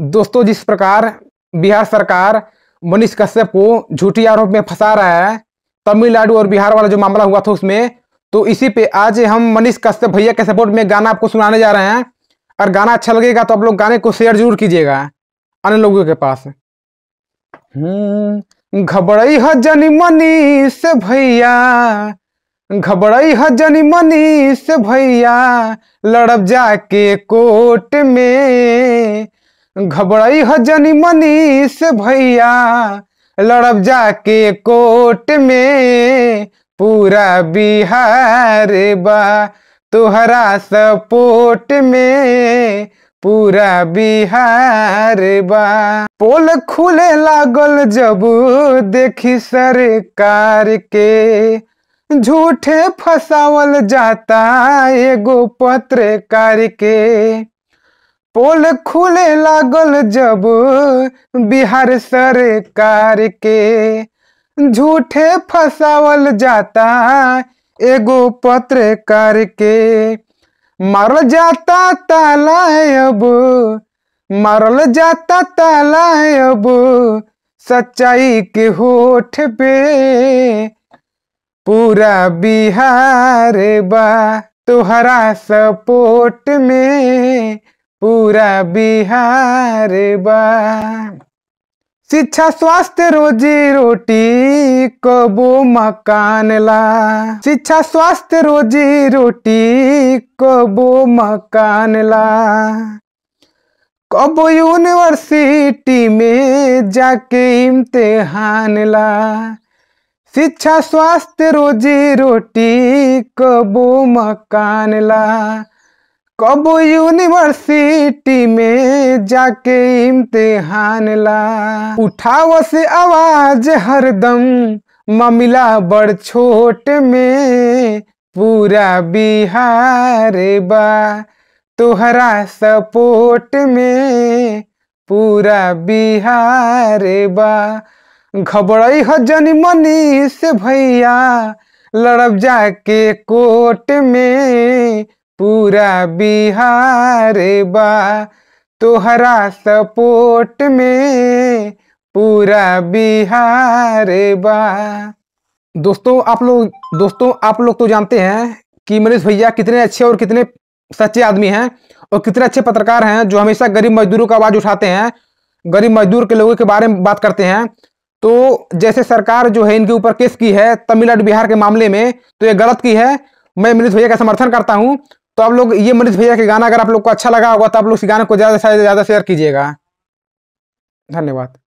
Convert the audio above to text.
दोस्तों जिस प्रकार बिहार सरकार मनीष कश्यप को झूठी आरोप में फंसा रहा है तमिलनाडु और बिहार वाला जो मामला हुआ था उसमें तो इसी पे आज हम मनीष कश्यप भैया के सपोर्ट में गाना आपको सुनाने जा रहे हैं और गाना अच्छा लगेगा तो आप लोग गाने को शेयर जरूर कीजिएगा अन्य लोगों के पास हम्म, घबराई हजन मनीष भैया घबराई हजन मनीष भैया लड़ब जाके कोर्ट में घबराई हजनी जनी मनीष भैया लड़ब जाके कोर्ट में पूरा बिहार बा तुहरा सपोर्ट में पूरा बिहार बा पोल खुले लागल जब देखी सरकार के झूठे फसावल जाता एगो पत्रकार के पोल खुले लागल जब बिहार सरकार के झूठे फसावल जाता एगो पत्रकार के मारल जाता ताला अब मारल जाता ताला अब सच्चाई के होठ पे पूरा बिहार बा तुहरा सपोर्ट में पूरा बिहार बा शिक्षा स्वास्थ्य रोजी रोटी कबो मकान ला शिक्षा स्वास्थ्य रोजी रोटी कबो मकान ला कबो यूनिवर्सिटी में जाके इम्तिहान ला शिक्षा स्वास्थ्य रोजी रोटी कबो मकान ला कब यूनिवर्सिटी में जाके इम्तिहान ला उठाओ से आवाज हरदम ममिला बड़ छोट में पूरा बिहार बा तोहरा सपोर्ट में पूरा बिहार बा घबड़ हो जनी मनीष भैया लड़ब जाके कोर्ट में पूरा बिहार बा तोहरा सपोर्ट में पूरा बिहार बा दोस्तों आप लोग दोस्तों आप लोग तो जानते हैं कि मनीष भैया कितने अच्छे और कितने सच्चे आदमी हैं और कितने अच्छे पत्रकार हैं जो हमेशा गरीब मजदूरों का आवाज़ उठाते हैं गरीब मजदूर के लोगों के बारे में बात करते हैं तो जैसे सरकार जो है इनके ऊपर केस की है तमिलनाडु बिहार के मामले में तो ये गलत की है मैं मनीष भैया का समर्थन करता हूँ तो आप लोग ये मनीष भैया के गाना अगर आप लोग को अच्छा लगा होगा तो आप लोग इस गाने को ज़्यादा से ज़्यादा शेयर कीजिएगा धन्यवाद